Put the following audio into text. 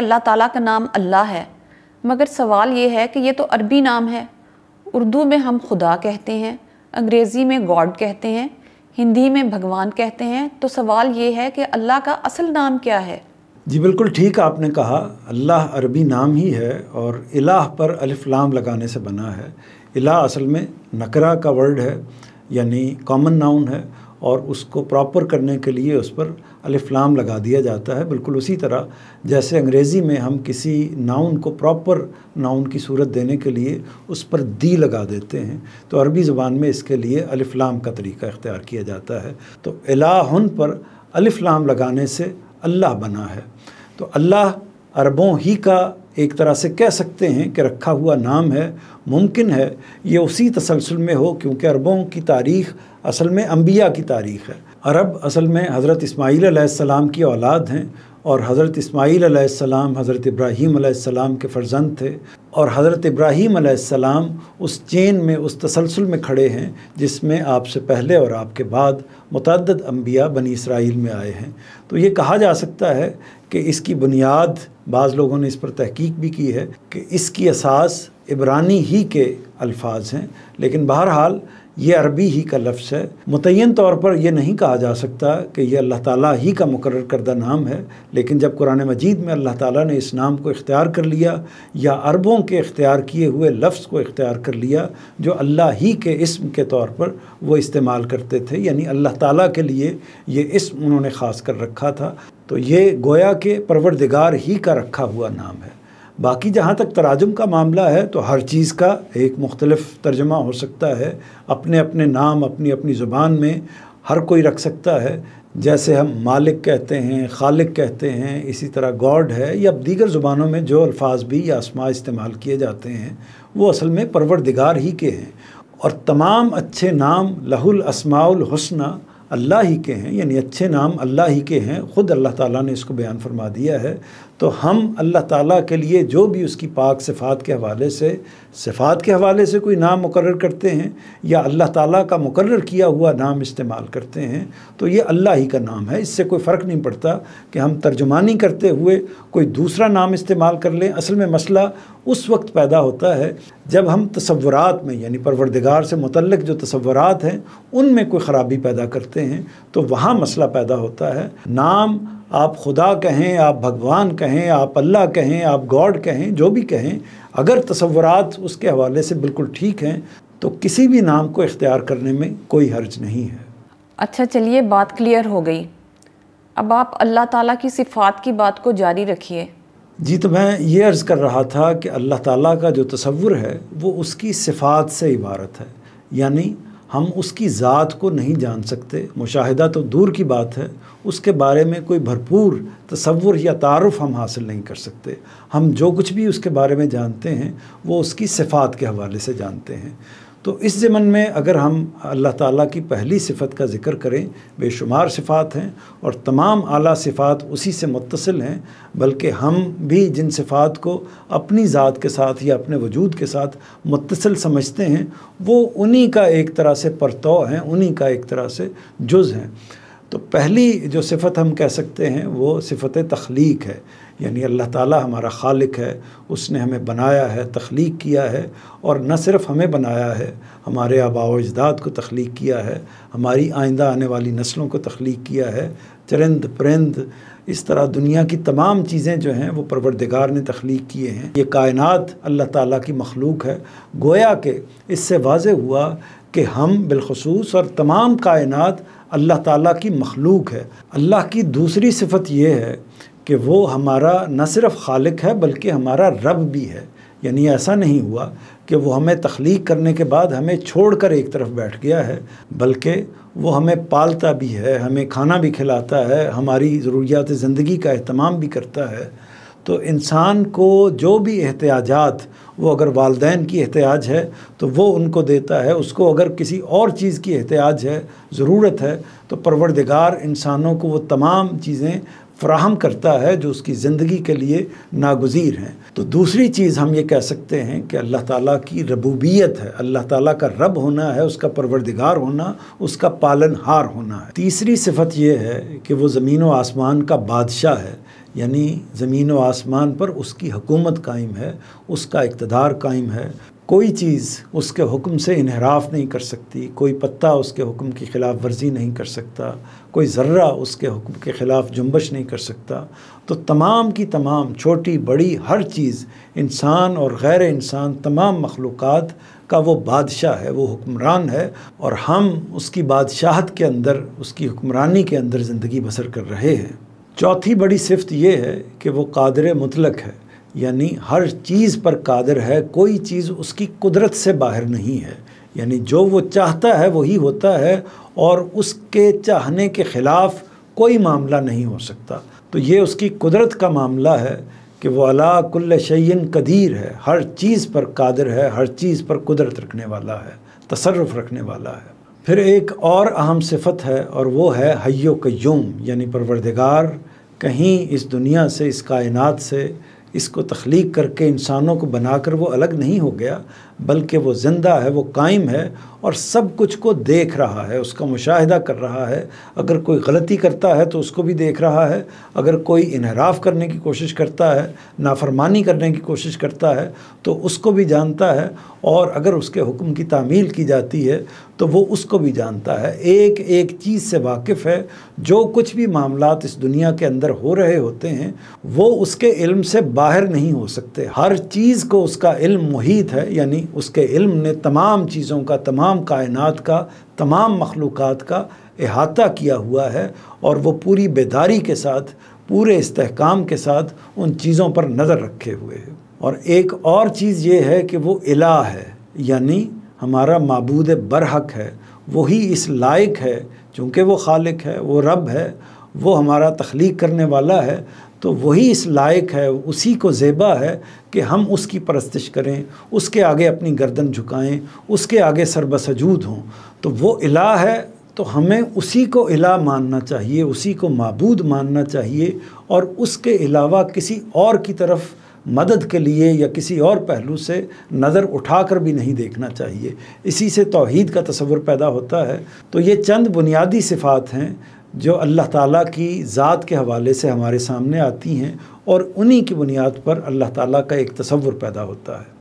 अल्लाह ताला का नाम अल्लाह है मगर सवाल ये है कि ये तो अरबी नाम है उर्दू में हम खुदा कहते हैं अंग्रेज़ी में गॉड कहते हैं हिंदी में भगवान कहते हैं तो सवाल ये है कि अल्लाह का असल नाम क्या है जी बिल्कुल ठीक आपने कहा अल्लाह अरबी नाम ही है और इलाह पर अलफलाम लगाने से बना है इलाह असल में नकरा का वर्ड है यानी कॉमन नाउन है और उसको प्रॉपर करने के लिए उस पर अलिफ्लाम लगा दिया जाता है बिल्कुल उसी तरह जैसे अंग्रेज़ी में हम किसी नाउन को प्रॉपर नाउन की सूरत देने के लिए उस पर दी लगा देते हैं तो अरबी ज़बान में इसके लिए अलिफ्लाम का तरीका इख्तियार किया जाता है तो अलाहन पर अलिफ्लाम लगाने से अल्लाह बना है तो अल्लाह अरबों ही का एक तरह से कह सकते हैं कि रखा हुआ नाम है मुमकिन है ये उसी तसलसल में हो क्योंकि अरबों की तारीख़ असल में अम्बिया की तारीख़ है अरब असल में हज़रत इसमाईलम की औलाद हैं और हज़रत इसमाईलम हज़रत इब्राहीम के फ़र्जंद थे और हज़रत इब्राहीम उस चेन में उस तसलसल में खड़े हैं जिसमें आपसे पहले और आपके बाद मतद अम्बिया बनी इसराइल में आए हैं तो ये कहा जा सकता है कि इसकी बुनियाद बाज़ लोगों ने इस पर तहकीक भी की है कि इसकी असास इबरानी ही के अल्फाज हैं लेकिन बहरहाल ये अरबी ही का लफ्स है मुतन तौर पर यह नहीं कहा जा सकता कि यह अल्लाह ताला ही का मुकर करदा नाम है लेकिन जब कुरान मजीद में अल्लाह ताला ने इस नाम को इख्तियार कर लिया या अरबों के इख्तियार किए हुए लफ्स को इख्तियार कर लिया जो अल्लाह ही के इसम के तौर पर वो इस्तेमाल करते थे यानी अल्लाह ताला के लिए ये इसम उन्होंने ख़ास कर रखा था तो ये गोया के परवरदिगार ही का रखा हुआ नाम है बाकी जहाँ तक तराजम का मामला है तो हर चीज़ का एक मुख्तलफ तर्जमा हो सकता है अपने अपने नाम अपनी अपनी ज़ुबान में हर कोई रख सकता है जैसे हम मालिक कहते हैं खालिक कहते हैं इसी तरह गॉड है या दीगर ज़ुबानों में जो अल्फाज भी या आसमा इस्तेमाल किए जाते हैं वो असल में परवरदिगार ही के हैं और तमाम अच्छे नाम लहुल असमाउल हसना अल्लाह ही के हैं यानी अच्छे नाम अल्लाह ही के हैं ख़ुद अल्लाह ताला ने इसको बयान फरमा दिया है तो हम अल्लाह ताला के लिए जो भी उसकी पाक सिफ़ात के हवाले से सिफ़ात के हवाले से कोई नाम मुकर करते हैं या अल्लाह ताला का मुकर किया हुआ नाम इस्तेमाल करते हैं तो ये अल्लाह ही का नाम है इससे कोई फ़र्क नहीं पड़ता कि हम तर्जुमानी करते हुए कोई दूसरा नाम इस्तेमाल कर लें असल में मसला उस वक्त पैदा होता है जब हम तस्वरत में यानी परवरदिगार से मुतलक जो तस्वरत हैं उनमें कोई ख़राबी पैदा करते हैं तो वहाँ मसला पैदा होता है नाम आप खुदा कहें आप भगवान कहें आप अल्लाह कहें आप गॉड कहें जो भी कहें अगर तस्वरत उसके हवाले से बिल्कुल ठीक हैं तो किसी भी नाम को इख्तियार करने में कोई हर्ज नहीं है अच्छा चलिए बात क्लियर हो गई अब आप अल्लाह ताला की सिफात की बात को जारी रखिए जी तो मैं ये अर्ज़ कर रहा था कि अल्लाह ताला का जो तस्वुर है वो उसकी सिफात से इबारत है यानी हम उसकी ज़ात को नहीं जान सकते मुशाहिदा तो दूर की बात है उसके बारे में कोई भरपूर तस्वुर या तारफ़ हम हासिल नहीं कर सकते हम जो कुछ भी उसके बारे में जानते हैं वो उसकी सिफ़ात के हवाले से जानते हैं तो इस ज़मन में अगर हम अल्लाह ताला की पहली सिफत का ज़िक्र करें बेशुमार सिफ़ात हैं और तमाम आला सिफ़ात उसी से मुतसिल हैं बल्कि हम भी जिन सिफ़ात को अपनी ज़ात के साथ या अपने वजूद के साथ मुतसिल समझते हैं वो उन्हीं का एक तरह से परतौ हैं उन्हीं का एक तरह से जुज़ हैं तो पहली जो सिफत हम कह सकते हैं वो सिफत तख्लीक है यानी अल्लाह ताला हमारा खालिक है उसने हमें बनाया है तख्लीक किया है और न सिर्फ हमें बनाया है हमारे आबाव अजदाद को तख्लीक किया है हमारी आइंदा आने वाली नस्लों को तख्लीक किया है चरंद परिंद इस तरह दुनिया की तमाम चीज़ें जो हैं वो परवरदिगार ने तख्लीक किए हैं ये कायनात अल्लाह ताला की मखलूक है गोया के इससे वाज हुआ कि हम बिलखसूस और तमाम कायनात अल्लाह ताला की मखलूक है अल्लाह की दूसरी सिफत ये है कि वो हमारा न सिर्फ खालिक है बल्कि हमारा रब भी है यानी ऐसा नहीं हुआ कि वो हमें तख्लीक करने के बाद हमें छोड़कर एक तरफ बैठ गया है बल्कि वो हमें पालता भी है हमें खाना भी खिलाता है हमारी ज़रूरियात ज़िंदगी का अहतमाम भी करता है तो इंसान को जो भी एहतियाजात वो अगर वालदेन की एहतियाज है तो वो उनको देता है उसको अगर किसी और चीज़ की एहतियाज है ज़रूरत है तो परवरदिगार इंसानों को वो तमाम चीज़ें फ्राहम करता है जो उसकी ज़िंदगी के लिए नागज़ीर हैं तो दूसरी चीज़ हम ये कह सकते हैं कि अल्लाह ताला की रबूबियत है अल्लाह ताला का रब होना है उसका परवरदिगार होना उसका पालनहार होना है तीसरी सिफत यह है कि वो ज़मीन व आसमान का बादशाह है यानी ज़मीन व आसमान पर उसकी हुकूमत कायम है उसका इकतदार कायम है कोई चीज़ उसके हुक्म से इनहराफ नहीं कर सकती कोई पत्ता उसके हुक्म के ख़िलाफ़ वर्जी नहीं कर सकता कोई ज़र्रा उसके हुक्म के ख़िलाफ़ जुम्बश नहीं कर सकता तो तमाम की तमाम छोटी बड़ी हर चीज़ इंसान और गैर इंसान तमाम मखलूक़ का वो बादशाह है वो हुक्मरान है और हम उसकी बादशाहत के अंदर उसकी हुक्मरानी के अंदर ज़िंदगी बसर कर रहे हैं चौथी बड़ी सिफत यह है कि वो कादर मुतलक है यानी हर चीज़ पर कादर है कोई चीज़ उसकी कुदरत से बाहर नहीं है यानी जो वो चाहता है वही होता है और उसके चाहने के ख़िलाफ़ कोई मामला नहीं हो सकता तो ये उसकी कुदरत का मामला है कि वो अला कुल्ल शैन कदीर है हर चीज़ पर कादर है हर चीज़ पर कुदरत रखने वाला है तसरफ़ रखने वाला है फिर एक और अहम सिफत है और वो है हयो क्यूम यानी परवरदगार कहीं इस दुनिया से इस कायनात से इसको तख्लीक करके इंसानों को बनाकर वो अलग नहीं हो गया बल्कि वो ज़िंदा है वो कायम है और सब कुछ को देख रहा है उसका मुशाहिदा कर रहा है अगर कोई गलती करता है तो उसको भी देख रहा है अगर कोई इनहराफ करने की कोशिश करता है नाफरमानी करने की कोशिश करता है तो उसको भी जानता है और अगर उसके हुक्म की तामील की जाती है तो वो उसको भी जानता है एक एक चीज़ से वाकिफ़ है जो कुछ भी मामला इस दुनिया के अंदर हो रहे होते हैं वो उसके इल्म से बाहर नहीं हो सकते हर चीज़ को उसका इल्म मुहित है यानी उसके इल्म ने तमाम चीज़ों का तमाम तमाम कायनात का तमाम मखलूक़ का अहाता किया हुआ है और वो पूरी बेदारी के साथ पूरे इस्तेकाम के साथ उन चीज़ों पर नज़र रखे हुए है और एक और चीज़ ये है कि वो इला है यानी हमारा मबूद बरहक है वही इस लायक है चूँकि वो खालिक है वो रब है वो हमारा तख्लीक करने वाला है तो वही इस लायक है उसी को जेबा है कि हम उसकी परस्तिश करें उसके आगे अपनी गर्दन झुकाएं उसके आगे सरबसजूद हों तो वो इला है तो हमें उसी को इला मानना चाहिए उसी को मबूद मानना चाहिए और उसके अलावा किसी और की तरफ मदद के लिए या किसी और पहलू से नज़र उठाकर भी नहीं देखना चाहिए इसी से तोहद का तस्वुर पैदा होता है तो ये चंद बुनियादी सिफात हैं जो अल्लाह ताला की ज़ात के हवाले से हमारे सामने आती हैं और उन्हीं की बुनियाद पर अल्लाह ताला का एक तस्वुर पैदा होता है